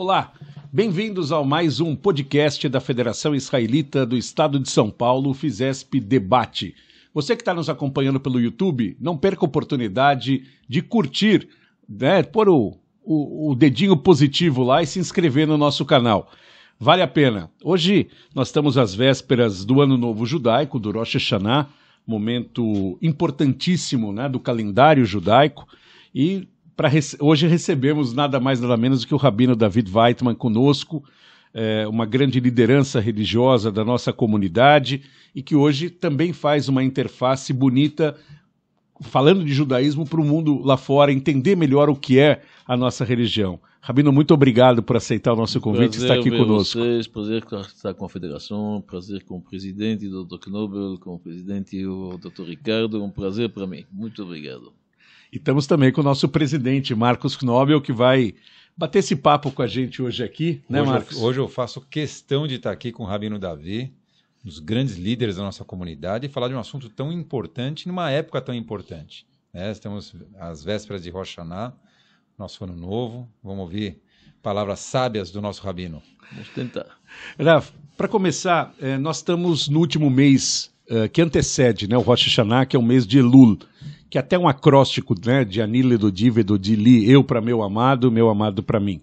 Olá, bem-vindos ao mais um podcast da Federação Israelita do Estado de São Paulo, Fisesp Debate. Você que está nos acompanhando pelo YouTube, não perca a oportunidade de curtir, né, pôr o, o, o dedinho positivo lá e se inscrever no nosso canal. Vale a pena. Hoje nós estamos às vésperas do Ano Novo Judaico, do Rosh Hashanah, momento importantíssimo né, do calendário judaico, e Rece hoje recebemos nada mais nada menos do que o Rabino David Weitman conosco, é, uma grande liderança religiosa da nossa comunidade e que hoje também faz uma interface bonita falando de judaísmo para o mundo lá fora entender melhor o que é a nossa religião. Rabino, muito obrigado por aceitar o nosso convite prazer estar aqui conosco. Vocês, prazer estar com a Federação, prazer com o presidente, Dr. Knobel, com o presidente, o Dr. Ricardo, um prazer para mim. Muito obrigado. E estamos também com o nosso presidente, Marcos Knobel, que vai bater esse papo com a gente hoje aqui, né, hoje Marcos? Eu, hoje eu faço questão de estar aqui com o Rabino Davi, um dos grandes líderes da nossa comunidade, e falar de um assunto tão importante, numa época tão importante. Né? Estamos às vésperas de Rosh Hashanah, nosso ano novo, vamos ouvir palavras sábias do nosso Rabino. Vamos tentar. para começar, eh, nós estamos no último mês eh, que antecede né, o Rosh Hashanah, que é o mês de Elul, que é até um acróstico né, de Anile do Diva e do Dili, eu para meu amado, meu amado para mim.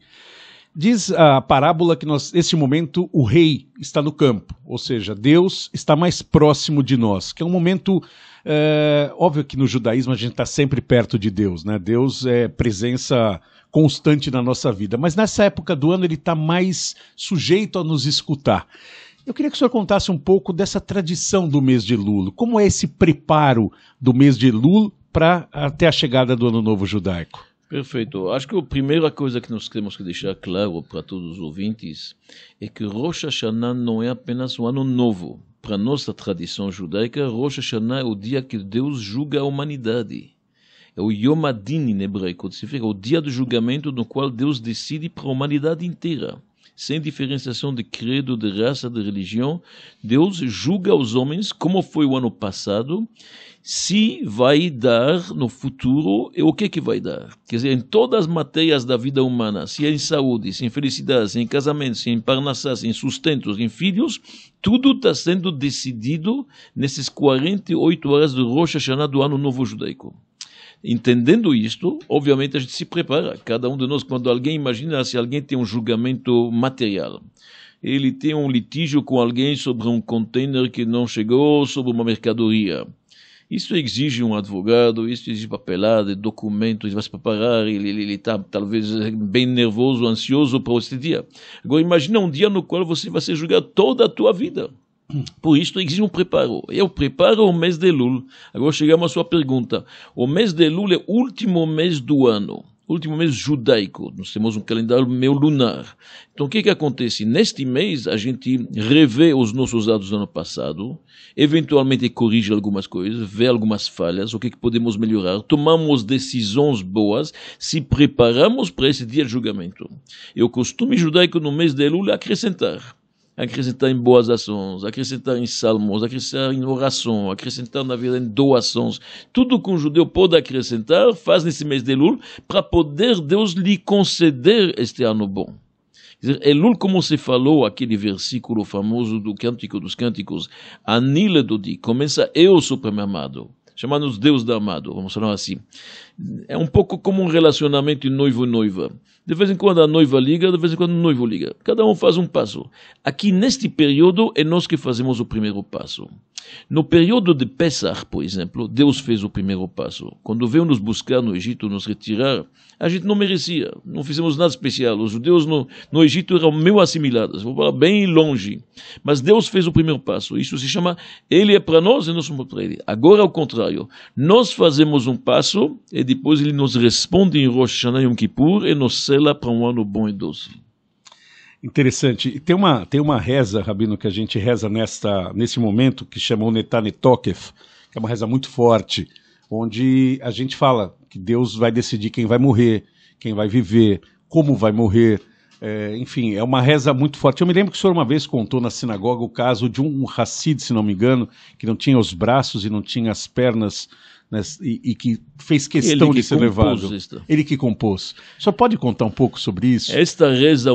Diz a parábola que nós, nesse momento o rei está no campo, ou seja, Deus está mais próximo de nós, que é um momento é, óbvio que no judaísmo a gente está sempre perto de Deus, né? Deus é presença constante na nossa vida, mas nessa época do ano ele está mais sujeito a nos escutar. Eu queria que o senhor contasse um pouco dessa tradição do mês de Lulo. Como é esse preparo do mês de Lulo para até a chegada do Ano Novo Judaico? Perfeito. Acho que a primeira coisa que nós temos que deixar claro para todos os ouvintes é que Rosh Hashanah não é apenas um ano novo. Para nossa tradição judaica, Rosh Hashanah é o dia que Deus julga a humanidade. É o Yom Adin em hebraico, significa é o dia do julgamento no qual Deus decide para a humanidade inteira sem diferenciação de credo, de raça, de religião, Deus julga os homens, como foi o ano passado, se vai dar no futuro e o que que vai dar. Quer dizer, em todas as matérias da vida humana, se é em saúde, se é em felicidade, se é em casamento, se é em parnassá, se é em sustento, se é em filhos, tudo está sendo decidido nesses 48 horas de Rosh Hashanah do Ano Novo Judaico entendendo isto, obviamente a gente se prepara. Cada um de nós, quando alguém imagina se alguém tem um julgamento material, ele tem um litígio com alguém sobre um container que não chegou, sobre uma mercadoria. Isso exige um advogado, isso exige papelada, documentos, ele vai se preparar, ele está talvez bem nervoso, ansioso para esse dia. Agora imagina um dia no qual você vai ser julgado toda a tua vida. Por isto existe um preparo. Eu preparo o mês de Lul. Agora chegamos à sua pergunta. O mês de Lul é o último mês do ano. Último mês judaico, nós temos um calendário meio lunar. Então, o que, é que acontece? Neste mês, a gente revê os nossos dados do ano passado, eventualmente corrige algumas coisas, vê algumas falhas, o que, é que podemos melhorar, tomamos decisões boas, se preparamos para esse dia de julgamento. E o costume judaico no mês de Lula é acrescentar acrescentar em boas ações, acrescentar em salmos, acrescentar em oração, acrescentar na vida em doações. Tudo que um judeu pode acrescentar, faz nesse mês de Elul, para poder Deus lhe conceder este ano bom. Quer dizer, Elul, como se falou, aquele versículo famoso do Cântico dos Cânticos, Anile Dodi, começa eu sou amado chamando nos Deus da amado, vamos falar assim é um pouco como um relacionamento noivo-noiva. De vez em quando a noiva liga, de vez em quando o noivo liga. Cada um faz um passo. Aqui, neste período, é nós que fazemos o primeiro passo. No período de Pesach, por exemplo, Deus fez o primeiro passo. Quando veio nos buscar no Egito, nos retirar, a gente não merecia, não fizemos nada especial. Os judeus no, no Egito eram meio assimilados, vou falar bem longe. Mas Deus fez o primeiro passo. Isso se chama Ele é para nós e nós somos para Ele. Agora, ao contrário, nós fazemos um passo e depois ele nos responde em Rosh Hashanah Yom Kippur e nos sela para um ano bom e doce. Interessante. E tem uma, tem uma reza, Rabino, que a gente reza nesta, nesse momento, que chamou Netane Tokef, que é uma reza muito forte, onde a gente fala que Deus vai decidir quem vai morrer, quem vai viver, como vai morrer. É, enfim, é uma reza muito forte. Eu me lembro que o senhor uma vez contou na sinagoga o caso de um Hassid, se não me engano, que não tinha os braços e não tinha as pernas né, e, e, que fez questão que de ser levado. Isto. Ele que compôs. Só pode contar um pouco sobre isso? É esta reza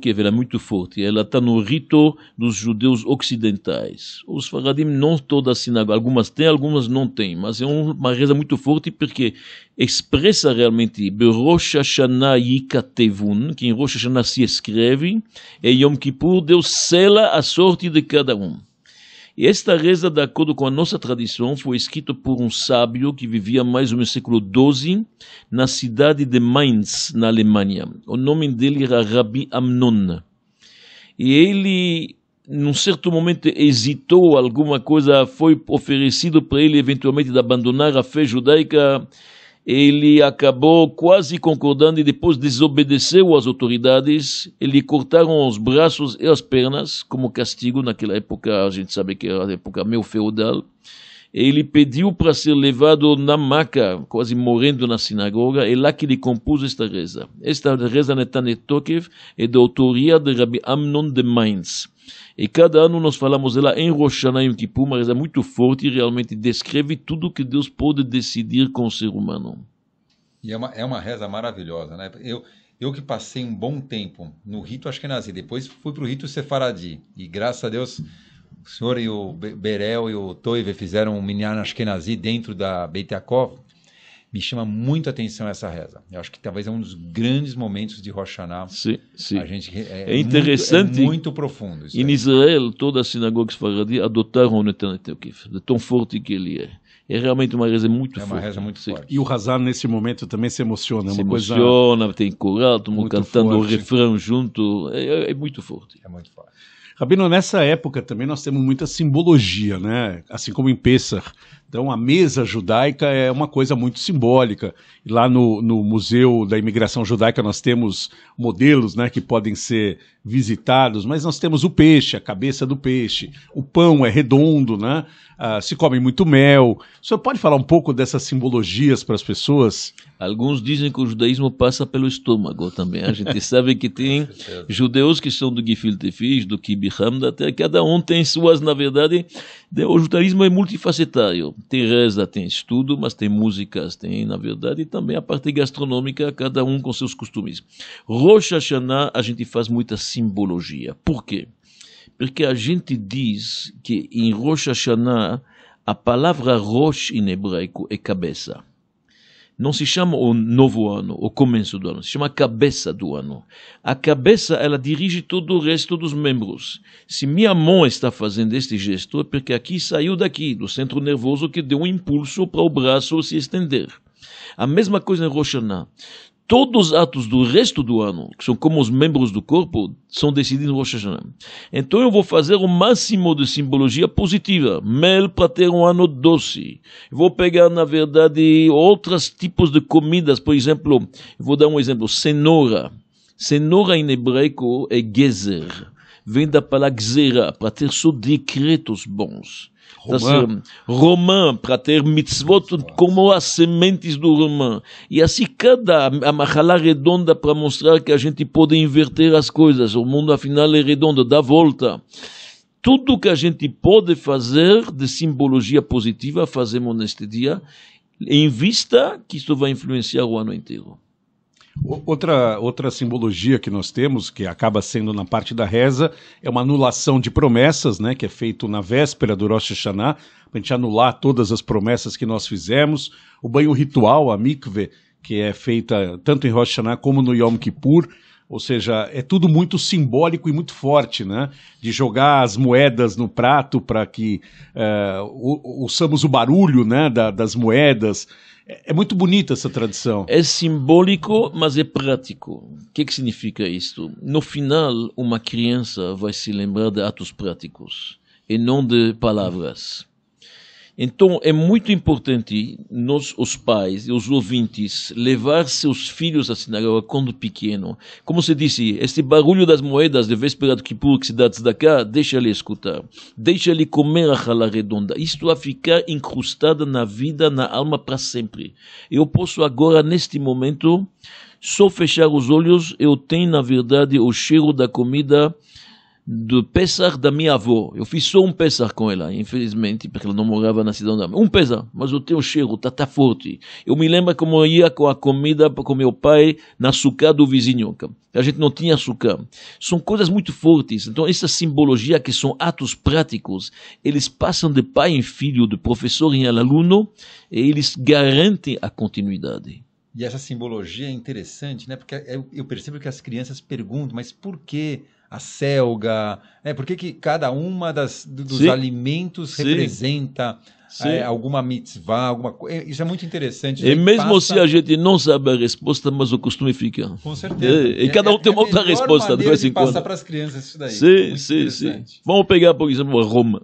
que é muito forte. Ela está no rito dos judeus ocidentais. Os faradim não todas sinagogas, algumas têm, algumas não têm, mas é uma reza muito forte porque expressa realmente Berosh Hashanah Yikatevun, que em Rosh Hashanah se escreve, e é Yom Kippur Deus sela a sorte de cada um. Esta reza, de acordo com a nossa tradição, foi escrita por um sábio que vivia mais ou menos no século XII na cidade de Mainz, na Alemanha. O nome dele era Rabbi Amnon. E ele, num certo momento, hesitou, alguma coisa foi oferecido para ele, eventualmente, de abandonar a fé judaica ele acabou quase concordando e depois desobedeceu às autoridades. Ele cortaram os braços e as pernas como castigo. Naquela época, a gente sabe que era a época meio feudal. Ele pediu para ser levado na maca, quase morrendo na sinagoga. É lá que ele compôs esta reza. Esta reza Netanetokev é da autoria de Rabbi Amnon de Mainz. E cada ano nós falamos dela em Roshana e em Kippur, mas é muito forte e realmente descreve tudo que Deus pode decidir com o ser humano. E é uma, é uma reza maravilhosa, né? Eu, eu que passei um bom tempo no rito Ashkenazi, depois fui para o rito Sefaradi, e graças a Deus o senhor e o Berel e o Toive fizeram um Minyan Ashkenazi dentro da Beit Yakov, me chama muito a atenção essa reza. Eu acho que talvez é um dos grandes momentos de Rosh Hashanah. Sim, sim. A gente, é, é interessante. Muito, é muito profundo. em aí. Israel, todas as sinagogas faradi adotaram o Netan Teokif, de tão forte que ele é. É realmente uma reza muito é uma forte. Reza muito sim. forte. E o Hazan, nesse momento, também se emociona. É se emociona, coisa... tem coral, todo mundo cantando forte. o refrão junto. É, é, é muito forte. É muito forte. Rabino, nessa época também nós temos muita simbologia, né? Assim como em Pessah, então, a mesa judaica é uma coisa muito simbólica. Lá no, no Museu da Imigração Judaica nós temos modelos né, que podem ser visitados, mas nós temos o peixe, a cabeça do peixe. O pão é redondo, né? Ah, se come muito mel. O senhor pode falar um pouco dessas simbologias para as pessoas? Alguns dizem que o judaísmo passa pelo estômago também. A gente sabe que tem judeus que são do Gifil Fish, do Kibi Hamda, até cada um tem suas, na verdade, o judaísmo é multifacetário. Tem reza, tem estudo, mas tem músicas, tem, na verdade, também a parte gastronômica, cada um com seus costumes. Rosh Hashanah, a gente faz muita simbologia. Por quê? Porque a gente diz que em Rosh Hashanah, a palavra Rosh em hebraico é cabeça não se chama o novo ano, o começo do ano, se chama a cabeça do ano. A cabeça, ela dirige todo o resto dos membros. Se minha mão está fazendo este gesto, é porque aqui saiu daqui, do centro nervoso que deu um impulso para o braço se estender. A mesma coisa em Rosh todos os atos do resto do ano, que são como os membros do corpo, são decididos no Rosh Hashanah. Então eu vou fazer o máximo de simbologia positiva, mel para ter um ano doce. vou pegar, na verdade, outros tipos de comidas, por exemplo, vou dar um exemplo, cenoura. Cenoura em hebraico é gezer, vem da palavra gzera, para ter só decretos bons. Então, romã, romã para ter mitzvot como as sementes do romã. E assim cada amarralá redonda para mostrar que a gente pode inverter as coisas. O mundo afinal é redondo, dá volta. Tudo que a gente pode fazer de simbologia positiva, fazemos neste dia, em vista que isso vai influenciar o ano inteiro. Outra, outra simbologia que nós temos, que acaba sendo na parte da reza, é uma anulação de promessas, né, que é feito na véspera do Rosh Hashanah, para a gente anular todas as promessas que nós fizemos. O banho ritual, a mikve, que é feita tanto em Rosh Hashanah como no Yom Kippur, ou seja, é tudo muito simbólico e muito forte, né? De jogar as moedas no prato para que uh, eh, ouçamos o barulho né? Da, das moedas, é, é muito bonita essa tradição. É simbólico, mas é prático. O que, é que significa isto? No final, uma criança vai se lembrar de atos práticos e não de palavras. Então é muito importante nós, os pais e os ouvintes, levar seus filhos à sinagoga quando pequeno. Como se disse, este barulho das moedas de véspera de Kippur que se dá da cá, deixa ele escutar, deixa ele comer a rala redonda. Isto vai ficar incrustado na vida, na alma para sempre. Eu posso agora, neste momento, só fechar os olhos, eu tenho na verdade o cheiro da comida do Pesach da minha avó. Eu fiz só um Pesach com ela, infelizmente, porque ela não morava na cidade. Um Pesach, mas eu tenho o cheiro, tá, tá forte. Eu me lembro como eu ia com a comida com meu pai na açúcar do vizinho. A gente não tinha açúcar. São coisas muito fortes. Então, essa simbologia que são atos práticos, eles passam de pai em filho, de professor em aluno, e eles garantem a continuidade. E essa simbologia é interessante, né? Porque eu percebo que as crianças perguntam, mas por que a selga, né? por que, que cada uma das, dos Sim. alimentos Sim. representa é, alguma mitzvah, alguma coisa. É, isso é muito interessante. E mesmo passa... se a gente não sabe a resposta, mas o costume fica. Com certeza. É, e é, cada um é, tem uma outra resposta de vez em quando. passar para as crianças isso daí. Sim, sim, sim. Vamos pegar, por exemplo, a Roma.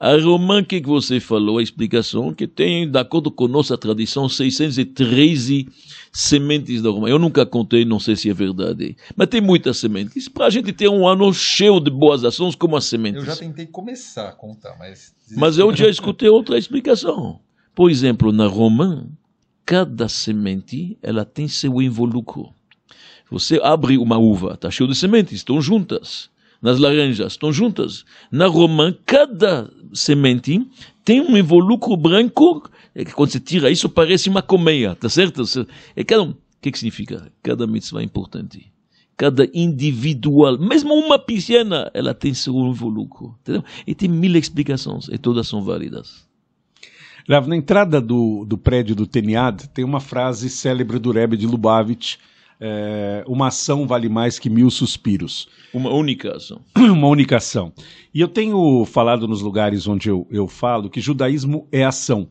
A romã que você falou, a explicação que tem, de acordo com nossa tradição, 613 sementes da romã. Eu nunca contei, não sei se é verdade. Mas tem muitas sementes. Para a gente ter um ano cheio de boas ações como as sementes. Eu já tentei começar a contar, mas. Mas eu já escutei outra explicação. Por exemplo, na romã, cada semente ela tem seu involucro. Você abre uma uva, está cheio de sementes, estão juntas nas laranjas, estão juntas. Na romã, cada semente tem um involucro branco, é que quando você tira isso parece uma colmeia, tá certo? É cada um. O que, que significa? Cada mitzvah é importante. Cada individual, mesmo uma pequena, ela tem seu involucro Entendeu? E tem mil explicações, e todas são válidas. Rav, na entrada do, do prédio do Teniad tem uma frase célebre do Rebbe de Lubavitch, é, uma ação vale mais que mil suspiros. Uma única ação. Uma única ação. E eu tenho falado nos lugares onde eu, eu falo que judaísmo é ação.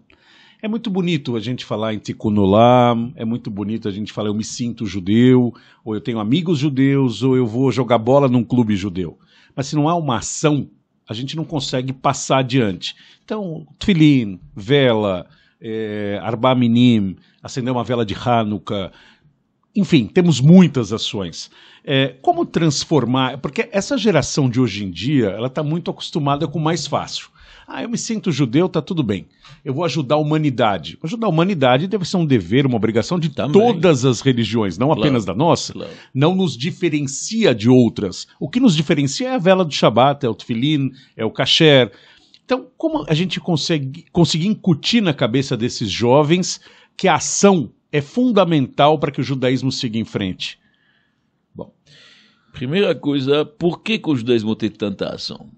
É muito bonito a gente falar em Tikkun Olam, é muito bonito a gente falar eu me sinto judeu, ou eu tenho amigos judeus, ou eu vou jogar bola num clube judeu. Mas se não há uma ação, a gente não consegue passar adiante. Então, tefilin, vela, é, arba minim, acender uma vela de Hanukkah, enfim, temos muitas ações. É, como transformar? Porque essa geração de hoje em dia, ela está muito acostumada com o mais fácil. Ah, eu me sinto judeu, tá tudo bem. Eu vou ajudar a humanidade. Ajudar a humanidade deve ser um dever, uma obrigação de Também. todas as religiões, não claro. apenas da nossa. Claro. Não nos diferencia de outras. O que nos diferencia é a vela do Shabat, é o tefilim, é o kasher. Então, como a gente consegue conseguir incutir na cabeça desses jovens que a ação é fundamental para que o judaísmo siga em frente? Bom, primeira coisa, por que, que o judaísmo tem tanta ação?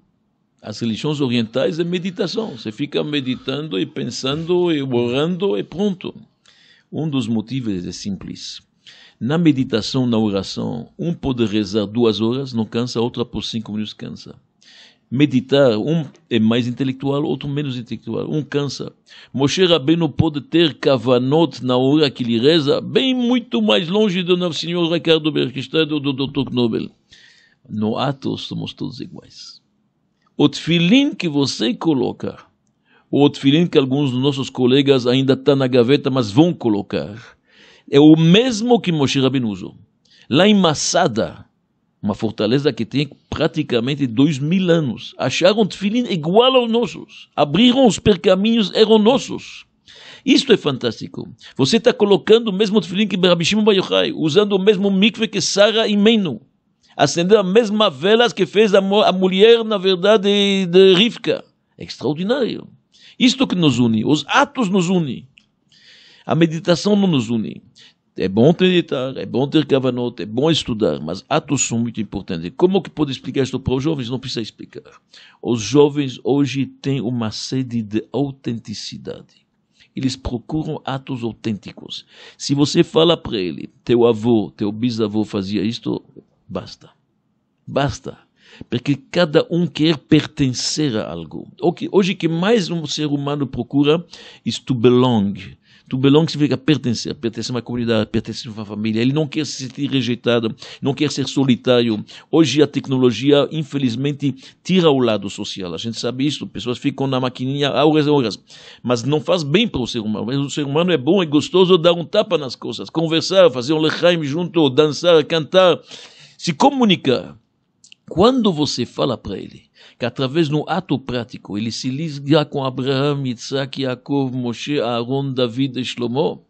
As religiões orientais é meditação. Você fica meditando e pensando e orando e pronto. Um dos motivos é simples. Na meditação, na oração, um pode rezar duas horas, não cansa, outra por cinco minutos cansa meditar, um é mais intelectual, outro menos intelectual, um cansa. Moshe Rabbeinu pode ter kavanot na hora que ele reza, bem muito mais longe do nosso senhor Ricardo Berkestad ou do Dr. Knobel. No ato, somos todos iguais. O tefilin que você coloca, o tefilin que alguns dos nossos colegas ainda estão tá na gaveta, mas vão colocar, é o mesmo que Moshe Rabbeinu usou. Lá em Massada, uma fortaleza que tem praticamente dois mil anos. Acharam tefilim igual aos nossos. Abriram os percaminhos, eram nossos. Isto é fantástico. Você está colocando o mesmo tefilim que Berabishim Shimon Bar usando o mesmo mikve que Sara e Menu. Acendeu a mesma vela que fez a, a mulher, na verdade, de, de Rivka. É extraordinário. Isto que nos une. Os atos nos unem. A meditação não nos une. É bom meditar, é bom ter cavanota, é bom estudar, mas atos são muito importantes. Como que pode explicar isto para os jovens? Não precisa explicar. Os jovens hoje têm uma sede de autenticidade. Eles procuram atos autênticos. Se você fala para ele, teu avô, teu bisavô fazia isto, basta. Basta porque cada um quer pertencer a algo. Hoje que mais um ser humano procura is to belong, Tu belong significa pertencer, pertencer a uma comunidade, pertencer a uma família. Ele não quer se sentir rejeitado, não quer ser solitário. Hoje a tecnologia, infelizmente, tira o lado social. A gente sabe isso, pessoas ficam na maquininha horas e horas. Mas não faz bem para o ser humano. Mas o ser humano é bom e é gostoso dar um tapa nas coisas, conversar, fazer um lechaim junto, dançar, cantar, se comunicar. Quando você fala para ele, que através no ato prático ele se liga com Abraão, Isaac, Jacob, Moshe, Aaron, David e Shlomo,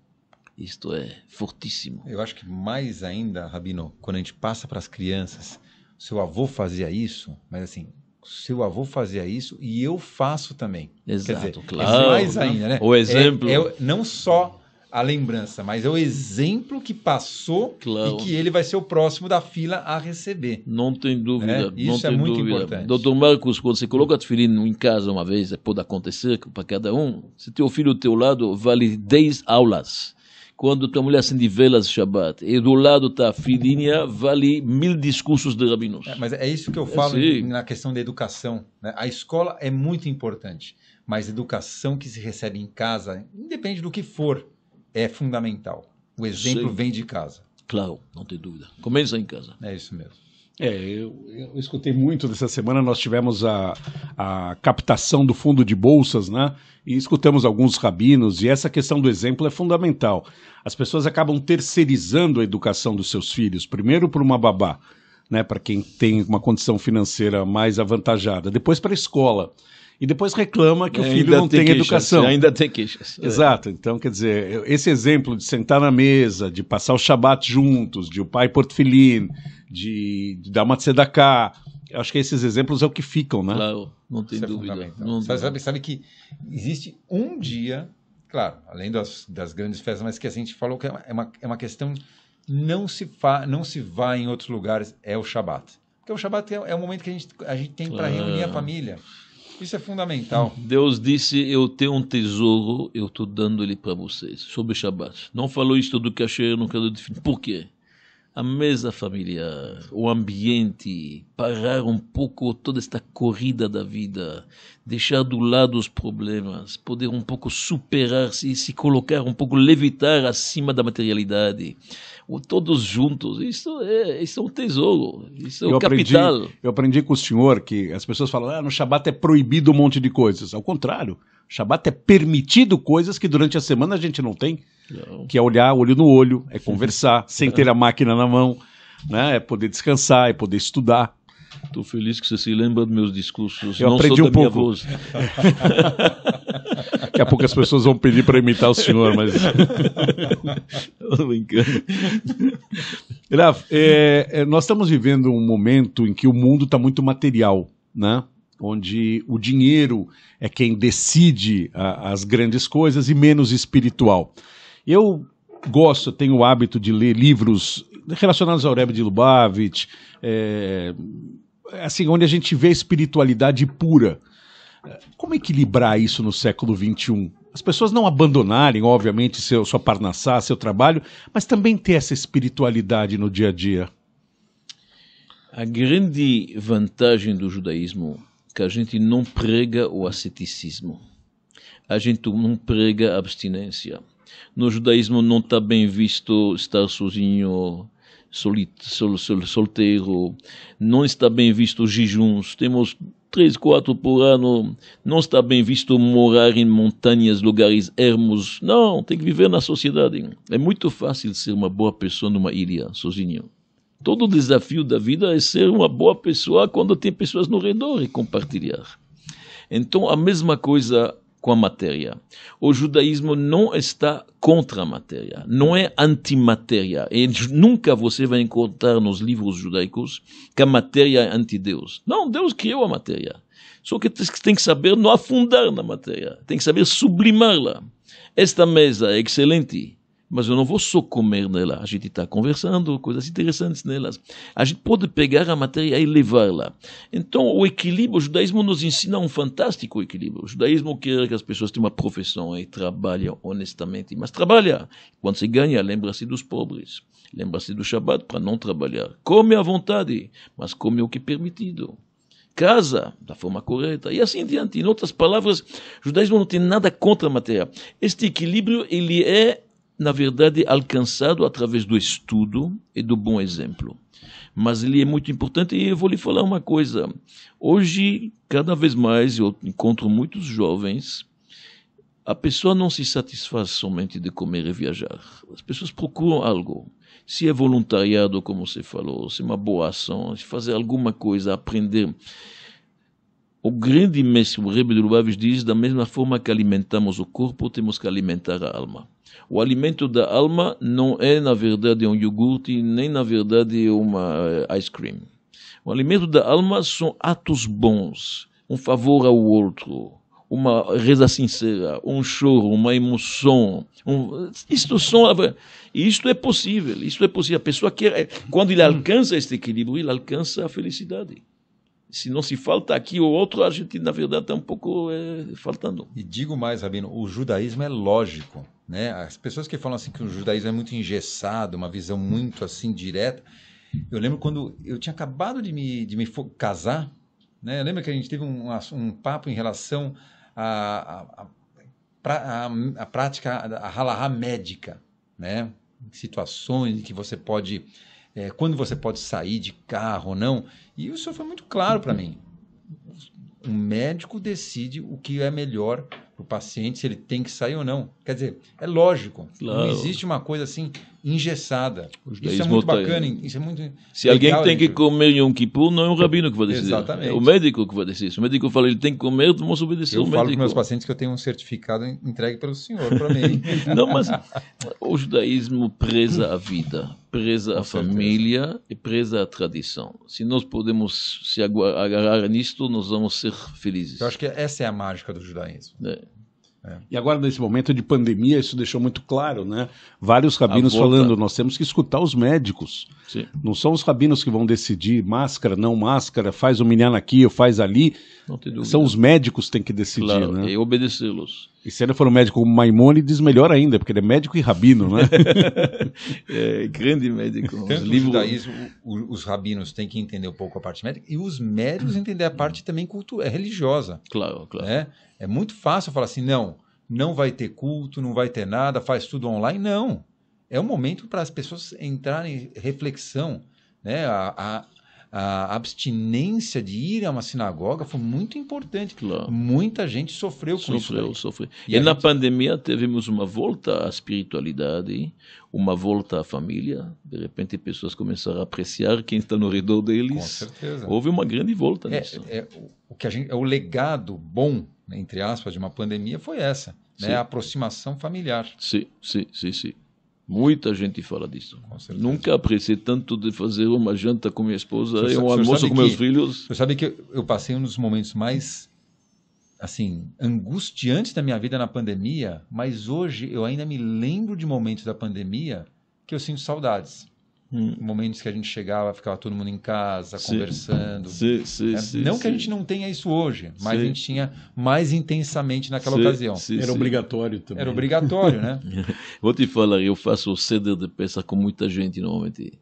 isto é fortíssimo. Eu acho que mais ainda, Rabino, quando a gente passa para as crianças, seu avô fazia isso, mas assim, seu avô fazia isso e eu faço também. Exato, dizer, é claro. Mais né? ainda, né? O exemplo. É, é, não só a lembrança, mas é o exemplo que passou claro. e que ele vai ser o próximo da fila a receber. Não tem dúvida. É? Isso é muito dúvida. importante. Doutor Marcos, quando você coloca tefilino em casa uma vez, é, pode acontecer para cada um, se teu filho do teu lado vale 10 aulas. Quando tua mulher acende velas de Shabbat e do lado está a filhinha, vale mil discursos de rabinos. É, mas é isso que eu falo é, na questão da educação. Né? A escola é muito importante, mas educação que se recebe em casa, independe do que for, é fundamental. O exemplo Sim. vem de casa. Claro, não tem dúvida. Começa em casa. É isso mesmo. É, eu, eu, escutei muito dessa semana, nós tivemos a, a captação do fundo de bolsas, né? E escutamos alguns rabinos, e essa questão do exemplo é fundamental. As pessoas acabam terceirizando a educação dos seus filhos, primeiro para uma babá, né? Para quem tem uma condição financeira mais avantajada, depois para a escola e depois reclama que é, o filho não tem, tem queixas, educação. Ainda tem queixas. É. Exato. Então, quer dizer, esse exemplo de sentar na mesa, de passar o shabat juntos, de o pai portfilim, de, de dar uma tzedaká, acho que esses exemplos é o que ficam, né? Claro, não tem Isso é dúvida. É não sabe, sabe, sabe que existe um dia, claro, além das, das grandes festas, mas que a gente falou que é uma, é uma, é uma questão não se fa, não se vá em outros lugares é o Shabat. Porque o Shabat é, é o momento que a gente, a gente tem para reunir a família. Isso é fundamental. Deus disse: Eu tenho um tesouro, eu estou dando ele para vocês, sobre Shabat. Não falou isso do cachê no caso de fim. Por quê? a mesa familiar, o ambiente, parar um pouco toda esta corrida da vida, deixar do lado os problemas, poder um pouco superar-se, se colocar um pouco, levitar acima da materialidade, todos juntos, isso é, isso é um tesouro, isso é um eu capital. Aprendi, eu aprendi com o senhor que as pessoas falam, ah, no Shabat é proibido um monte de coisas, ao contrário, Shabat é permitido coisas que durante a semana a gente não tem, não. que é olhar olho no olho, é conversar, sem é. ter a máquina na mão, né? é poder descansar, é poder estudar. Estou feliz que você se lembra dos meus discursos. Eu não aprendi um pouco. Daqui a pouco as pessoas vão pedir para imitar o senhor, mas. Estou brincando. Graf, é, é, nós estamos vivendo um momento em que o mundo está muito material, né? onde o dinheiro é quem decide a, as grandes coisas e menos espiritual. Eu gosto, tenho o hábito de ler livros relacionados ao Rebbe de Lubavitch, é, assim, onde a gente vê a espiritualidade pura. Como equilibrar isso no século XXI? As pessoas não abandonarem, obviamente, seu, sua parnassá, seu trabalho, mas também ter essa espiritualidade no dia a dia. A grande vantagem do judaísmo é que a gente não prega o asceticismo. A gente não prega a abstinência no judaísmo não está bem visto estar sozinho, solito, sol, sol, solteiro, não está bem visto jejuns. Temos três, quatro por ano. Não está bem visto morar em montanhas, lugares ermos. Não, tem que viver na sociedade. É muito fácil ser uma boa pessoa numa ilha, sozinho. Todo o desafio da vida é ser uma boa pessoa quando tem pessoas no redor e compartilhar. Então, a mesma coisa com a matéria. O judaísmo não está contra a matéria, não é antimatéria. E nunca você vai encontrar nos livros judaicos que a matéria é anti-Deus. Não, Deus criou a matéria. Só que tem que saber não afundar na matéria, tem que saber sublimá-la. Esta mesa é excelente mas eu não vou só comer nela. A gente está conversando, coisas interessantes nelas. A gente pode pegar a matéria e levá-la. Então, o equilíbrio, o judaísmo nos ensina um fantástico equilíbrio. O judaísmo quer que as pessoas tenham uma profissão e trabalhem honestamente, mas trabalha. Quando se ganha, lembra-se dos pobres. Lembra-se do Shabat para não trabalhar. Come à vontade, mas come o que é permitido casa da forma correta e assim em diante. Em outras palavras, o judaísmo não tem nada contra a matéria. Este equilíbrio ele é na verdade, alcançado através do estudo e do bom exemplo. Mas ele é muito importante e eu vou lhe falar uma coisa. Hoje, cada vez mais, eu encontro muitos jovens. A pessoa não se satisfaz somente de comer e viajar. As pessoas procuram algo. Se é voluntariado, como você falou, se é uma boa ação, se fazer alguma coisa, aprender. O grande mestre, o Rebbe de Lubavitch, diz: da mesma forma que alimentamos o corpo, temos que alimentar a alma. O alimento da alma não é, na verdade, um iogurte, nem, na verdade, uma eh, ice cream. O alimento da alma são atos bons, um favor ao outro, uma reza sincera, um choro, uma emoção. Um, isto, são, isto é possível, isto é possível. A pessoa quer, eh, quando ele alcança este equilíbrio, ele alcança a felicidade se não se falta aqui ou outro, a gente, na verdade, está um pouco é, faltando. E digo mais, Rabino, o judaísmo é lógico. Né? As pessoas que falam assim que o judaísmo é muito engessado, uma visão muito assim direta. Eu lembro quando eu tinha acabado de me, de me casar, né? eu lembro que a gente teve um, um papo em relação à a, a, a, prática, a halahá médica, né? situações em que você pode é, quando você pode sair de carro ou não. E o senhor foi muito claro para mim. Um médico decide o que é melhor para o paciente, se ele tem que sair ou não. Quer dizer, é lógico. Claro. Não existe uma coisa assim, engessada. Isso é muito bacana. Isso é muito Se alguém tem que comer Yom Kippur, não é um rabino que vai decidir. Exatamente. É o médico que vai decidir. o médico fala, ele tem que comer, tu vamos obedecer eu o médico. Eu falo para meus pacientes que eu tenho um certificado entregue pelo senhor para mim. não, mas o judaísmo preza a vida, preza Com a certeza. família e preza a tradição. Se nós podemos se agarrar nisto, nós vamos ser felizes. Eu acho que essa é a mágica do judaísmo. É. É. E agora, nesse momento de pandemia, isso deixou muito claro, né? Vários rabinos falando, nós temos que escutar os médicos. Sim. Não são os rabinos que vão decidir máscara, não máscara, faz o menino aqui ou faz ali. São os médicos que têm que decidir, claro, né? E obedecê-los. E se ele for um médico diz melhor ainda, porque ele é médico e rabino, né? é, grande médico. Os, livros... judaísmo, os rabinos têm que entender um pouco a parte médica e os médicos entender a parte também cultura, é religiosa. Claro, claro. Né? É muito fácil falar assim, não, não vai ter culto, não vai ter nada, faz tudo online. Não, é um momento para as pessoas entrarem em reflexão, né? A, a, a abstinência de ir a uma sinagoga foi muito importante. Claro. Muita gente sofreu com sofreu, isso. Sofreu, né? sofreu. E, e na gente... pandemia tivemos uma volta à espiritualidade, uma volta à família. De repente, pessoas começaram a apreciar quem está no redor deles. Com certeza. Houve uma grande volta é, nisso. É, o, que a gente, é o legado bom, né, entre aspas, de uma pandemia foi essa. Né, a aproximação familiar. Sim, sim, sim, sim. Muita gente fala disso. Nunca apreciei tanto de fazer uma janta com minha esposa e um almoço com que, meus filhos. Você sabe que eu passei um dos momentos mais assim angustiantes da minha vida na pandemia, mas hoje eu ainda me lembro de momentos da pandemia que eu sinto saudades. Hum. Momentos que a gente chegava, ficava todo mundo em casa, sim. conversando. Sim, né? sim, é, sim, não sim. que a gente não tenha isso hoje, mas a gente tinha mais intensamente naquela ocasião. Era obrigatório também. Era obrigatório, né? Vou te falar, eu faço o CD de peça com muita gente normalmente.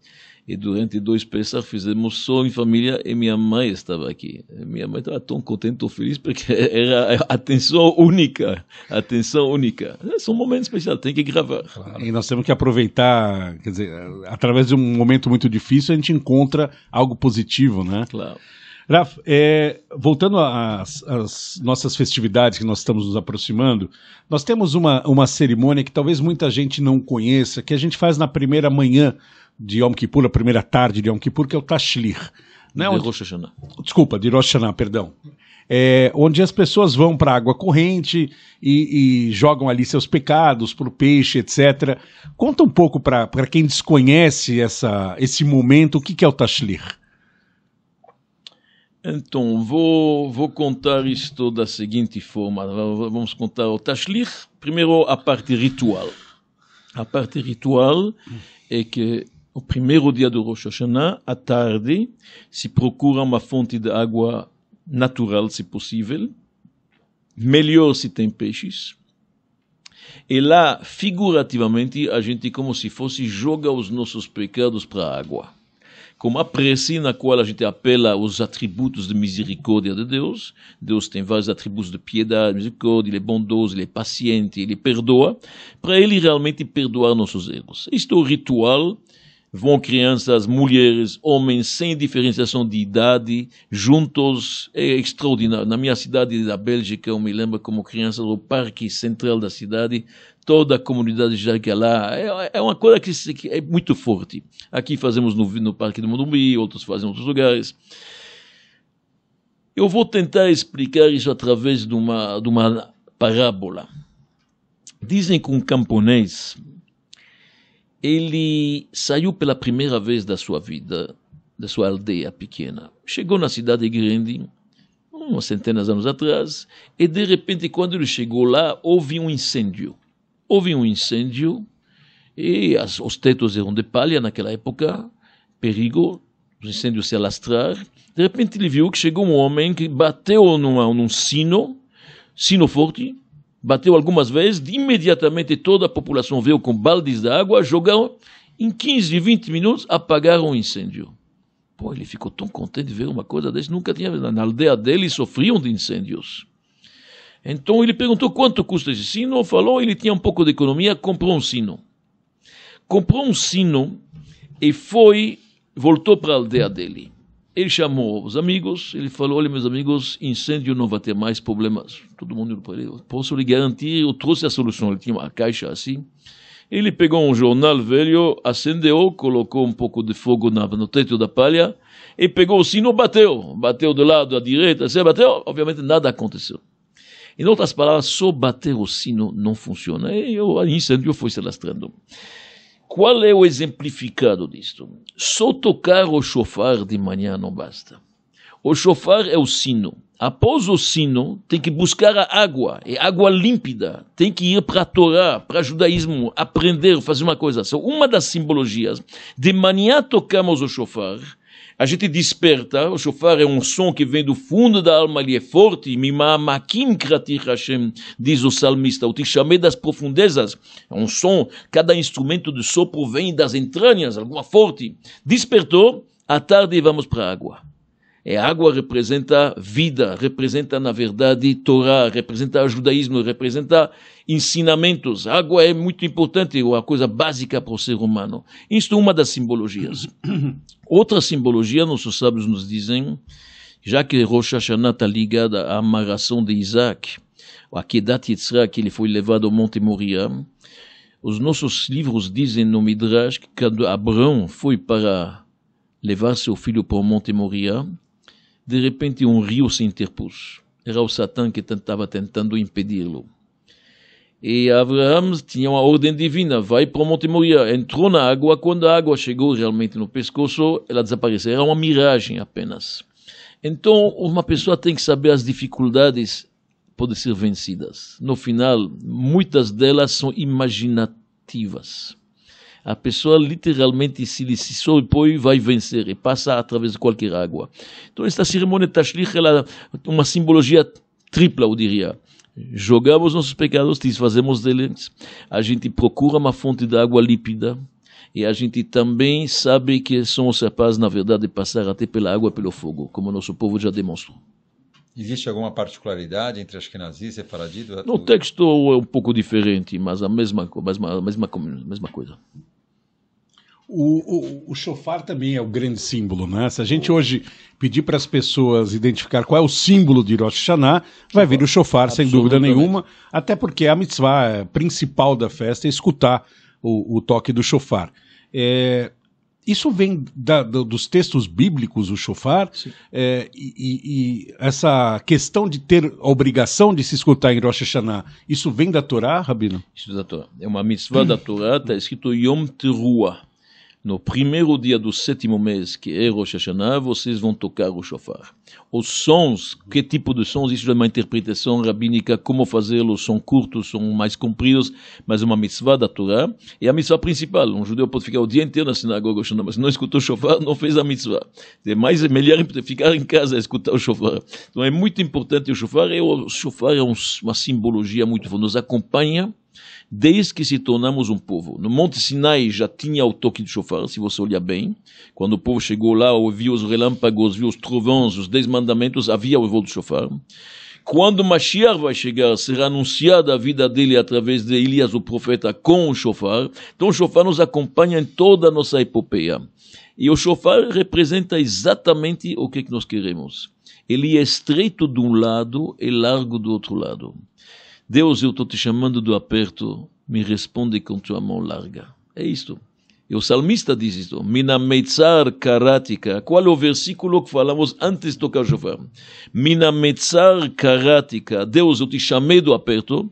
E durante dois Pesach fizemos só em família e minha mãe estava aqui. Minha mãe estava tão contente, tão feliz, porque era atenção única. Atenção única. São um momentos especiais, tem que gravar. E nós temos que aproveitar, quer dizer, através de um momento muito difícil, a gente encontra algo positivo, né? Claro. Raf, é, voltando às, às, nossas festividades que nós estamos nos aproximando, nós temos uma, uma cerimônia que talvez muita gente não conheça, que a gente faz na primeira manhã de Yom Kippur, a primeira tarde de Yom Kippur, que é o Tashlir. Né? De Rosh Hashanah. Desculpa, de Rosh Hashanah, perdão. É, onde as pessoas vão para a água corrente e, e, jogam ali seus pecados para o peixe, etc. Conta um pouco para quem desconhece essa, esse momento, o que, que é o Tashlir? Então, vou, vou contar isto da seguinte forma. Vamos contar o Tashlir, primeiro a parte ritual. A parte ritual é que o primeiro dia do Rosh Hashanah, à tarde, se procura uma fonte de água natural, se possível, melhor se tem peixes. E lá, figurativamente, a gente, como se fosse, joga os nossos pecados para a água. Como a prece na qual a gente apela aos atributos de misericórdia de Deus, Deus tem vários atributos de piedade, misericórdia, ele é bondoso, ele é paciente, ele perdoa, para ele realmente perdoar nossos erros. Isto é o ritual vão crianças, mulheres, homens, sem diferenciação de idade, juntos, é extraordinário. Na minha cidade da Bélgica, eu me lembro como criança do parque central da cidade, toda a comunidade judaica lá, é, é uma coisa que, que, é muito forte. Aqui fazemos no, no Parque do Mundumbi, outros fazem em outros lugares. Eu vou tentar explicar isso através de uma, de uma parábola. Dizem que um camponês ele saiu pela primeira vez da sua vida, da sua aldeia pequena. Chegou na cidade grande, umas centenas de anos atrás, e de repente, quando ele chegou lá, houve um incêndio. Houve um incêndio e as, os tetos eram de palha naquela época, perigo, os incêndios se alastrar. De repente, ele viu que chegou um homem que bateu numa, num sino, sino forte, bateu algumas vezes, imediatamente toda a população veio com baldes de água, jogaram, em 15, 20 minutos apagaram o incêndio. Pô, ele ficou tão contente de ver uma coisa dessa, nunca tinha visto. Na aldeia dele sofriam de incêndios. Então ele perguntou quanto custa esse sino, falou, ele tinha um pouco de economia, comprou um sino. Comprou um sino e foi, voltou para a aldeia dele. Ele chamou os amigos, ele falou: Olha, meus amigos, incêndio não vai ter mais problemas. Todo mundo olhou Posso lhe garantir? Eu trouxe a solução. Ele tinha uma caixa assim. Ele pegou um jornal velho, acendeu, colocou um pouco de fogo no teto da palha e pegou o sino, bateu. Bateu do lado à direita, assim, bateu. Obviamente nada aconteceu. Em outras palavras, só bater o sino não funciona. E o incêndio foi se alastrando. Qual é o exemplificado disto? Só tocar o chofar de manhã não basta. O chofar é o sino. Após o sino, tem que buscar a água, é água límpida. Tem que ir para a Torá, para o judaísmo, aprender, fazer uma coisa. uma das simbologias, de manhã tocamos o chofar, a gente desperta, o shofar é um som que vem do fundo da alma, ele é forte, Mimamakim Kratir Hashem, diz o salmista, o chamei das profundezas, é um som, cada instrumento de sopro vem das entranhas, alguma forte. Despertou, à tarde vamos para a água. É, água representa vida, representa, na verdade, Torá, representa judaísmo, representa ensinamentos. água é muito importante, uma coisa básica para o ser humano. Isto é uma das simbologias. Outra simbologia, nossos sábios nos dizem, já que Rosh Hashanah está ligada à amarração de Isaac, a Kedat Yitzhak, que ele foi levado ao Monte Moria, os nossos livros dizem no Midrash que quando Abraão foi para levar seu filho para o Monte Moria de repente, um rio se interpôs. Era o Satã que estava tentando impedi-lo. E Abraão tinha uma ordem divina: vai para o Monte Moria. Entrou na água. Quando a água chegou realmente no pescoço, ela desapareceu. Era uma miragem apenas. Então, uma pessoa tem que saber as dificuldades podem ser vencidas. No final, muitas delas são imaginativas a pessoa literalmente se lhe se sobrepõe, vai vencer e passa através de qualquer água. Então, esta cerimônia Tashlich, ela é uma simbologia tripla, eu diria. Jogamos nossos pecados, desfazemos deles, a gente procura uma fonte de água límpida, e a gente também sabe que somos capazes, na verdade, de passar até pela água, pelo fogo, como nosso povo já demonstrou. Existe alguma particularidade entre Ashkenazi e Sefaradi? O No texto é um pouco diferente, mas a mesma, a mesma, a mesma, a mesma coisa. O, o, o chofar também é o grande símbolo, né? Se a gente hoje pedir para as pessoas identificar qual é o símbolo de Rosh Hashanah, vai vir o chofar, sem dúvida nenhuma, até porque a mitzvah principal da festa é escutar o, o toque do chofar. É, isso vem da, dos textos bíblicos, o chofar, é, e, e, essa questão de ter a obrigação de se escutar em Rosh Hashanah, isso vem da Torá, Rabino? Isso da Torá. É uma mitzvah da Torá, está escrito Yom Teruah no primeiro dia do sétimo mês, que é Rosh Hashanah, vocês vão tocar o shofar. Os sons, que tipo de sons? Isso é uma interpretação rabínica, como fazê-los, são curtos, são mais compridos, mas uma mitzvah da Torá. E é a mitzvah principal, um judeu pode ficar o dia inteiro na sinagoga, mas se não escutou o shofar, não fez a mitzvah. É mais é melhor ficar em casa a escutar o shofar. Então é muito importante o shofar, e é o shofar é uma simbologia muito forte, nos acompanha desde que se tornamos um povo. No Monte Sinai já tinha o toque do chofar, se você olhar bem. Quando o povo chegou lá, ouviu os relâmpagos, viu os trovões, os dez mandamentos, havia o voo do chofar. Quando Mashiach vai chegar, será anunciada a vida dele através de Elias, o profeta, com o chofar. Então o chofar nos acompanha em toda a nossa epopeia. E o chofar representa exatamente o que, é que nós queremos. Ele é estreito de um lado e largo do outro lado. Deus, eu estou te chamando do aperto, me responde com tua mão larga. É isto. E o salmista diz isto. Minametzar karatika. Qual é o versículo que falamos antes de tocar o shofar? Minametzar karatika. Deus, eu te chamei do aperto.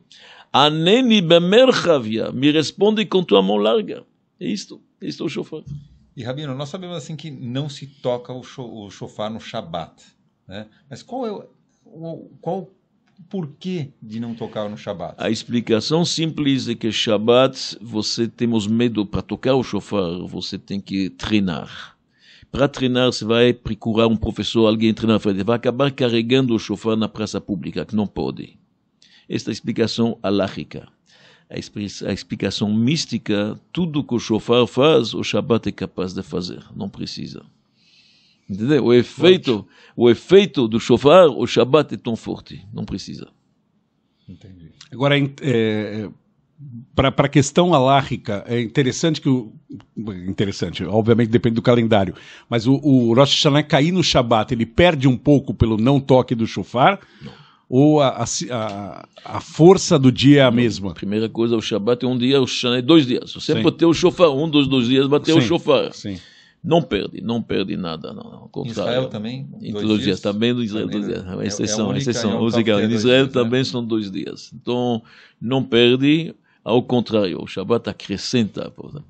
Aneni bemerchavia. Me responde com tua mão larga. É isto. É isto o shofar. E, Rabino, nós sabemos assim que não se toca o, shofar no Shabat. Né? Mas qual é o, qual por que de não tocar no Shabat? A explicação simples é que Shabat você temos medo para tocar o shofar, você tem que treinar. Para treinar, você vai procurar um professor, alguém treinar, vai acabar carregando o shofar na praça pública, que não pode. Esta é a explicação alárica, A, a explicação mística, tudo que o shofar faz, o Shabat é capaz de fazer, não precisa. Entendeu? O efeito, o efeito do shofar, o Shabat é tão forte, não precisa. Entendi. Agora, é, é para a questão alárrica, é interessante que o. Interessante, obviamente depende do calendário, mas o, o Rosh Hashanah cair no Shabat, ele perde um pouco pelo não toque do shofar? Ou a, a, a, força do dia é a mesma? Primeira coisa, o Shabat é um dia, o Shana é dois dias. Você Sim. bateu o shofar, um dos dois dias bateu Sim. o shofar. Sim. Não perde, não perde nada. Não, não Israel também? Em dois, dois dias, dias, também no Israel, também, dois dias. Né? É, exceção, é exceção. em Israel né? também são dois dias. Então, não perde, ao contrário, o Shabbat acrescenta. Né?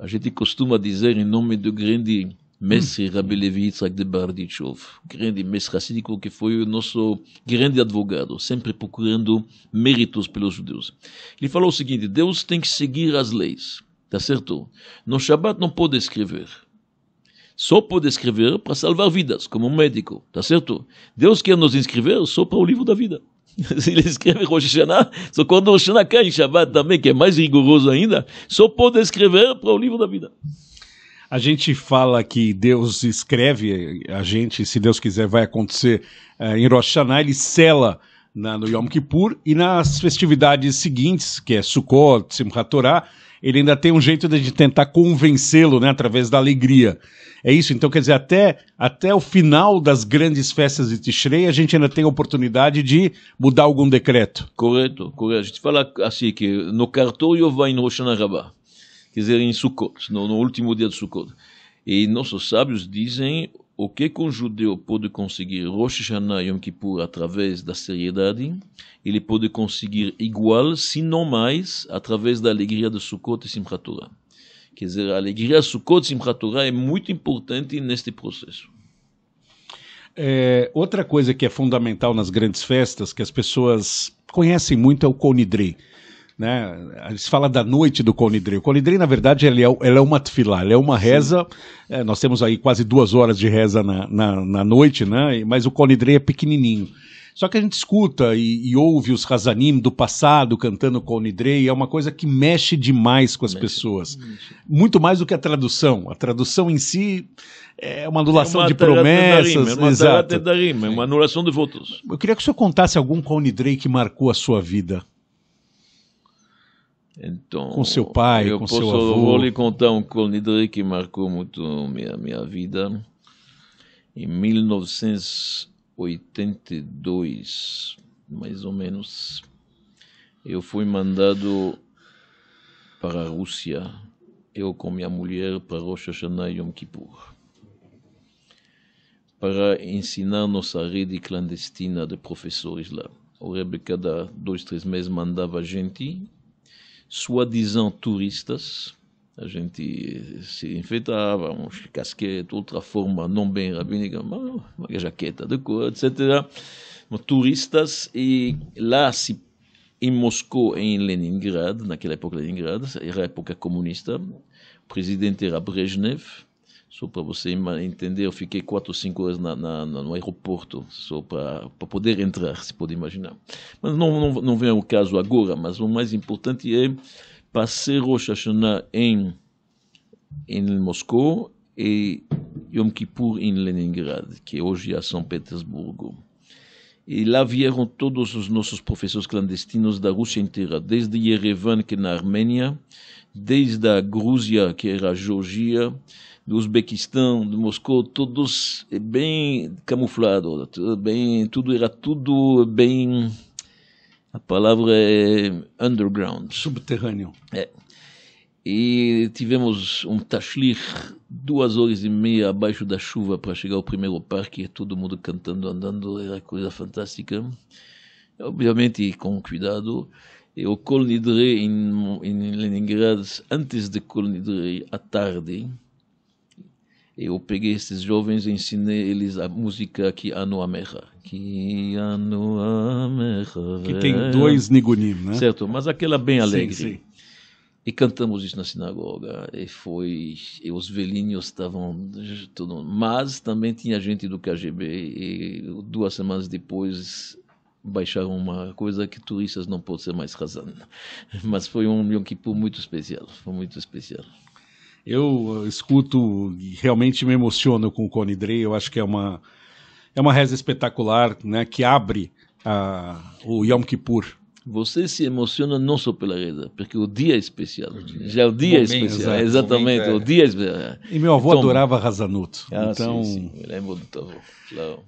A gente costuma dizer em nome do grande mestre hum. Rabbi Levi Yitzhak de Barditchov, grande mestre racídico que foi o nosso grande advogado, sempre procurando méritos pelos judeus. Ele falou o seguinte: Deus tem que seguir as leis, tá certo? No Shabbat não pode escrever só pode escrever para salvar vidas, como um médico, tá certo? Deus quer nos inscrever só para o livro da vida. Ele escreve Rosh Hashanah, só quando Rosh Hashanah cai em Shabbat também, que é mais rigoroso ainda, só pode escrever para o livro da vida. A gente fala que Deus escreve a gente, se Deus quiser vai acontecer eh, em Rosh Hashanah, ele sela na, no Yom Kippur e nas festividades seguintes, que é Sukkot, Simchat Torah, ele ainda tem um jeito de tentar convencê-lo, né, através da alegria. É isso, então quer dizer, até, até o final das grandes festas de Tishrei, a gente ainda tem a oportunidade de mudar algum decreto. Correto, correto. A gente fala assim, que no cartório vai em Rosh Hashanah quer dizer, em Sukkot, no, no último dia de Sukkot. E nossos sábios dizem o que um judeu pode conseguir Rosh Hashanah e Yom Kippur através da seriedade, ele pode conseguir igual, se não mais, através da alegria de Sukkot e Simchat Torah. Quer dizer, a alegria Sukkot e Simchat Torah é muito importante neste processo. É, outra coisa que é fundamental nas grandes festas, que as pessoas conhecem muito, é o Konidrei né? gente fala da noite do Colnidrei. O Colnidrei, na verdade, ele é, ele é uma tefilá, ele é uma reza. É, nós temos aí quase duas horas de reza na, na, na noite, né? Mas o Colnidrei é pequenininho. Só que a gente escuta e, e ouve os Hazanim do passado cantando Colnidrei, é uma coisa que mexe demais com as mexe, pessoas. Mexe. Muito mais do que a tradução. A tradução em si é uma anulação é uma de promessas. Rima, é uma exato. é uma anulação de votos. Eu queria que o senhor contasse algum Colnidrei que marcou a sua vida. Então, com seu pai, eu com posso, seu avô. Eu vou lhe contar um colnidre que marcou muito minha minha vida. Em 1982, mais ou menos, eu fui mandado para a Rússia, eu com minha mulher, para Rosh Hashanah e Yom Kippur, para ensinar nossa rede clandestina de professores lá. O Rebbe, cada dois, três meses, mandava gente soi-disant turistas. A gente se enfeitava, uns de casquete, outra forma não bem rabínica, uma, uma jaqueta de cor, etc. Mas, turistas, e lá se em Moscou e em Leningrado, naquela época Leningrado, era época comunista, o presidente era Brezhnev, só para você entender, eu fiquei 4 ou 5 horas na, na, no aeroporto, só para poder entrar, se pode imaginar. Mas não, não, não vem ao caso agora, mas o mais importante é passei Rosh Hashanah em, em Moscou e Yom Kippur em Leningrad, que hoje é São Petersburgo. E lá vieram todos os nossos professores clandestinos da Rússia inteira, desde Yerevan, que é na Armênia, desde a Grúzia, que era a Georgia, do Uzbequistão, do Moscou, todos bem camuflados, tudo bem, tudo era tudo bem, a palavra é underground. Subterrâneo. É. E tivemos um tashlir duas horas e meia abaixo da chuva para chegar ao primeiro parque, todo mundo cantando, andando, era coisa fantástica. Obviamente com cuidado. E o Kol em, Leningrad, antes de Kol à tarde, eu peguei esses jovens e ensinei eles a música que Anuameha. Que Anuameha. Que tem dois nigunim, né? Certo, mas aquela bem alegre. Sim, sim. E cantamos isso na sinagoga. E foi. E os velhinhos estavam. Tudo, mas também tinha gente do KGB. E duas semanas depois baixaram uma coisa que turistas não podem ser mais razão. Mas foi um Yom Kippur muito especial. Foi muito especial. Eu eh, escuto e realmente me emociono com o Cone Drey, eu acho que é uma, é uma reza espetacular, né, que abre a, o Yom Kippur você se emociona não só pela reza, porque o dia é especial. O dia. Já é o dia o é momento, especial, exato, exatamente. O, é. o dia é especial. E meu avô então, adorava Razanut. Ah, então, sim, sim. Eu avô,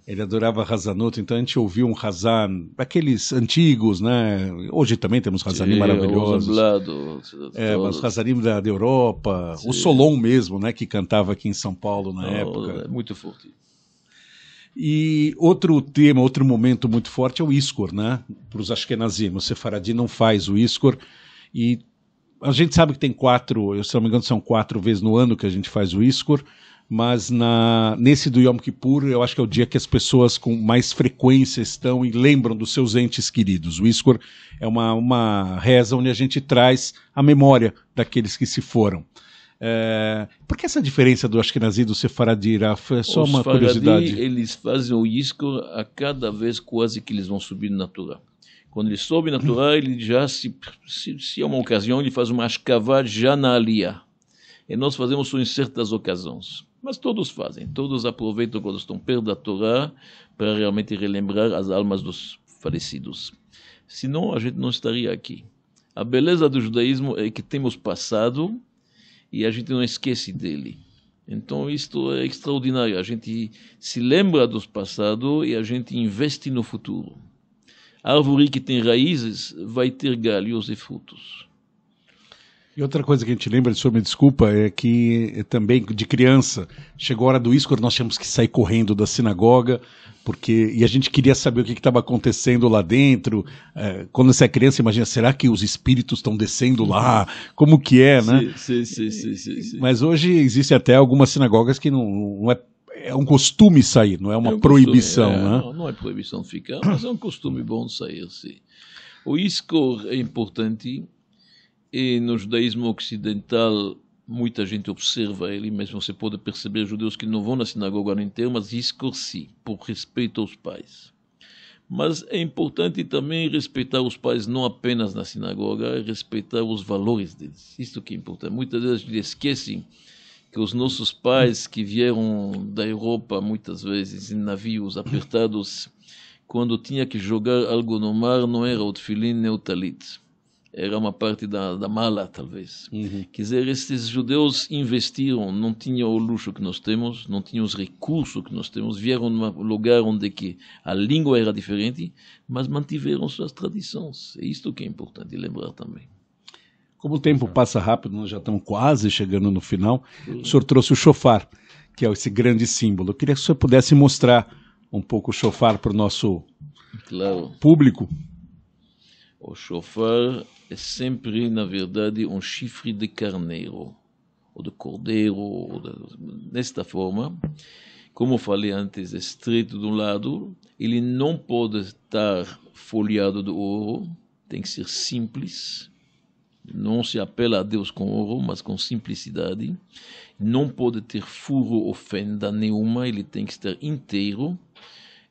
Ele adorava Razanut, então a gente ouviu um Razan, aqueles antigos, né? Hoje também temos Razanim maravilhosos. Zamblado, é, mas Razanim da, da Europa, sim. o Solon mesmo, né? Que cantava aqui em São Paulo na época. É muito forte. E outro tema, outro momento muito forte é o Iskor, né? Para os Ashkenazim. O Sefaradi não faz o Iskor. E a gente sabe que tem quatro, eu se não me engano, são quatro vezes no ano que a gente faz o Iskor. Mas na, nesse do Yom Kippur, eu acho que é o dia que as pessoas com mais frequência estão e lembram dos seus entes queridos. O Iskor é uma, uma reza onde a gente traz a memória daqueles que se foram. É, por que essa diferença do Ashkenazi e do Sefaradi, Iraf? É só Os uma faradi, curiosidade. eles fazem o isco a cada vez quase que eles vão subindo na Torá. Quando ele sobe na Torá, ele já, se, se, se, é uma ocasião, ele faz uma ashkavá já na aliyah. E nós fazemos isso em certas ocasiões. Mas todos fazem, todos aproveitam quando estão perto da Torá para realmente relembrar as almas dos falecidos. Senão a gente não estaria aqui. A beleza do judaísmo é que temos passado e a gente não esquece dele. Então, isto é extraordinário. A gente se lembra do passado e a gente investe no futuro. A árvore que tem raízes vai ter galhos e frutos. E outra coisa que a gente lembra, senhor, me desculpa, é que também de criança, chegou a hora do Íscor, nós tínhamos que sair correndo da sinagoga, porque e a gente queria saber o que estava acontecendo lá dentro. É, quando você é criança, imagina, será que os espíritos estão descendo lá? Como que é, né? Sim, sim, sim, sim, sim. Mas hoje existem até algumas sinagogas que não, não é é um costume sair, não é uma é um proibição, é, né? Não, não, é proibição ficar, mas é um costume bom sair, sim. O isco é importante e no judaísmo ocidental muita gente observa ele, mas você pode perceber judeus que não vão na sinagoga no inteiro, mas discursi, por respeito aos pais. Mas é importante também respeitar os pais não apenas na sinagoga, é respeitar os valores deles. Isso que é importante. Muitas vezes a gente esquece que os nossos pais que vieram da Europa muitas vezes em navios apertados, quando tinha que jogar algo no mar, não era o tefilim nem o talit era uma parte da, da mala, talvez. Uhum. Quer dizer, esses judeus investiram, não tinham o luxo que nós temos, não tinham os recursos que nós temos, vieram num lugar onde é que a língua era diferente, mas mantiveram suas tradições. É isto que é importante lembrar também. Como o tempo passa rápido, nós já estamos quase chegando no final, o senhor trouxe o chofar, que é esse grande símbolo. Eu queria que o senhor pudesse mostrar um pouco o chofar para o nosso claro. público. O chofar é sempre, na verdade, um chifre de carneiro, ou de cordeiro, ou de... desta forma. Como falei antes, é estreito de um lado, ele não pode estar folheado de ouro, tem que ser simples. Não se apela a Deus com ouro, mas com simplicidade. Não pode ter furo ou fenda nenhuma, ele tem que estar inteiro.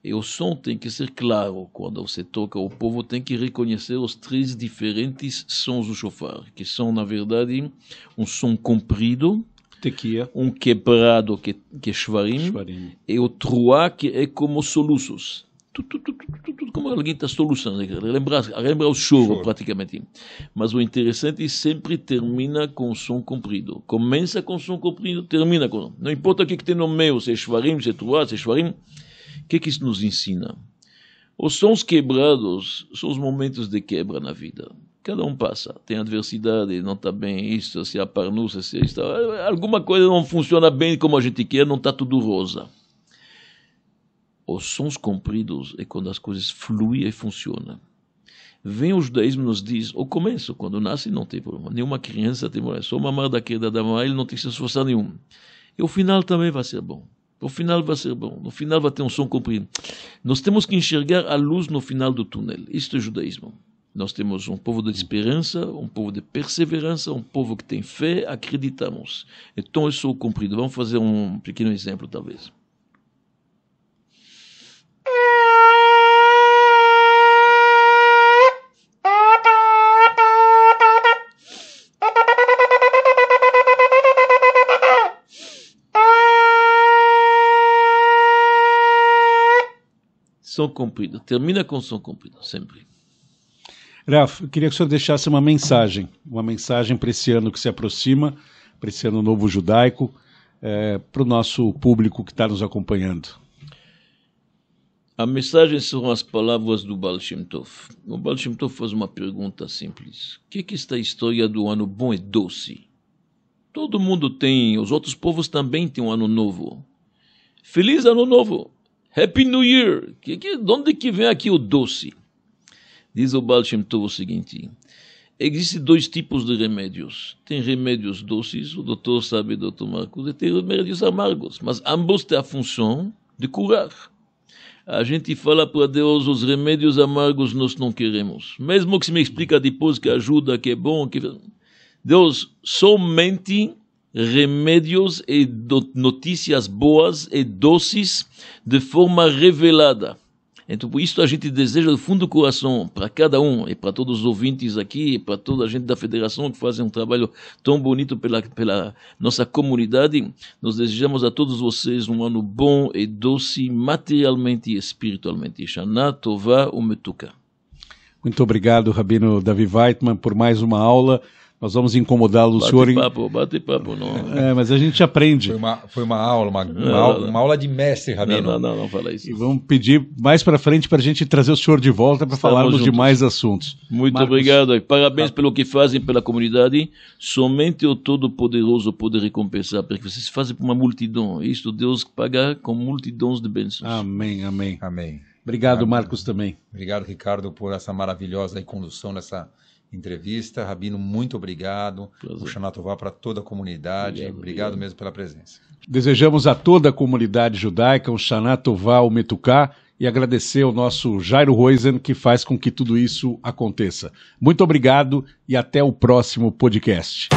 E o som tem que ser claro quando você toca. O povo tem que reconhecer os três diferentes sons do chofar, que são, na verdade, um som comprido, Tequia. um quebrado, que, que é shvarim, shvarim, e o truá, que é como soluços. Tudo, tudo, tudo, tudo como alguém está soluçando. Né? Lembra, lembra o choro, praticamente. Mas o interessante é sempre termina com som comprido. Começa com som comprido, termina com... Não importa o que, que tem no meio, se é shvarim, se é truá, se é shvarim que, que isso nos ensina? Os sons quebrados são os momentos de quebra na vida. Cada um passa, tem adversidade, não está bem isso, se a parnusa, se está alguma coisa não funciona bem como a gente quer, não está tudo rosa. Os sons compridos é quando as coisas fluem e funcionam. Vem o judaísmo nos diz, o começo, quando nasce não tem problema, nenhuma criança tem problema, só mãe da queda da mãe, ele não tem que se esforçar nenhum. E o final também vai ser bom no final vai ser bom, no final vai ter um som comprido. Nós temos que enxergar a luz no final do túnel. Isto é judaísmo. Nós temos um povo de esperança, um povo de perseverança, um povo que tem fé, acreditamos. Então, isso é o comprido. Vamos fazer um pequeno exemplo, talvez. som cumprido. termina com som cumprido, sempre. Raf, eu queria que o senhor deixasse uma mensagem, uma mensagem para esse ano que se aproxima, para esse ano novo judaico, é, para o nosso público que está nos acompanhando. A mensagem são as palavras do Baal Shem Tov. O Baal Shem Tov faz uma pergunta simples. O que que esta história do ano bom e doce? Todo mundo tem, os outros povos também têm um ano novo. Feliz ano novo! Happy New Year! Que, que, de onde que vem aqui o doce? Diz o Baal Shem Tov o seguinte: existem dois tipos de remédios. Tem remédios doces, o doutor sabe, doutor Marcos, e tem remédios amargos, mas ambos têm a função de curar. A gente fala para Deus, os remédios amargos nós não queremos. Mesmo que se me explica depois que ajuda, que é bom, que... Deus, somente remédios e notícias boas e doces de forma revelada. Então, por isso a gente deseja do fundo do coração para cada um e para todos os ouvintes aqui, para toda a gente da federação que faz um trabalho tão bonito pela, pela nossa comunidade. Nós desejamos a todos vocês um ano bom e doce, materialmente e espiritualmente. Shana Tová Umetuka. Muito obrigado, Rabino Davi Weitman, por mais uma aula. Nós vamos incomodá-lo, o senhor. Papo, bate papo, não. É, mas a gente aprende. Foi uma, foi uma aula, uma, não, aula, uma aula de mestre, Rabino. Não, não, não, não fala isso. E vamos pedir mais para frente para a gente trazer o senhor de volta para falarmos juntos. de mais assuntos. Muito Marcos. obrigado. Parabéns pelo que fazem pela comunidade. Somente o Todo-Poderoso pode recompensar, porque vocês fazem para uma multidão. Isto Deus paga com multidões de bênçãos. Amém, amém. Amém. Obrigado, amém. Marcos, também. Obrigado, Ricardo, por essa maravilhosa condução nessa entrevista. Rabino, muito obrigado. Prazer. O Xanatová para toda a comunidade. Obrigado, obrigado, obrigado, mesmo pela presença. Desejamos a toda a comunidade judaica um Xanatová, o Metuká, e agradecer ao nosso Jairo Roizen que faz com que tudo isso aconteça. Muito obrigado e até o próximo podcast.